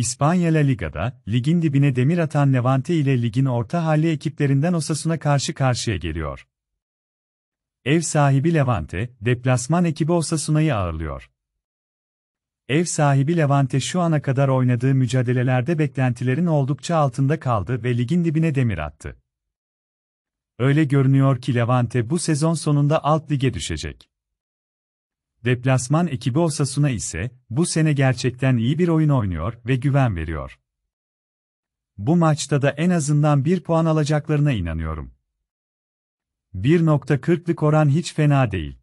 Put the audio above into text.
İspanya La Liga'da, ligin dibine demir atan Levante ile ligin orta halli ekiplerinden Osasuna karşı karşıya geliyor. Ev sahibi Levante, deplasman ekibi Osasuna'yı ağırlıyor. Ev sahibi Levante şu ana kadar oynadığı mücadelelerde beklentilerin oldukça altında kaldı ve ligin dibine demir attı. Öyle görünüyor ki Levante bu sezon sonunda alt lige düşecek. Deplasman ekibi Osasuna ise bu sene gerçekten iyi bir oyun oynuyor ve güven veriyor. Bu maçta da en azından bir puan alacaklarına inanıyorum. 1.40'lık oran hiç fena değil.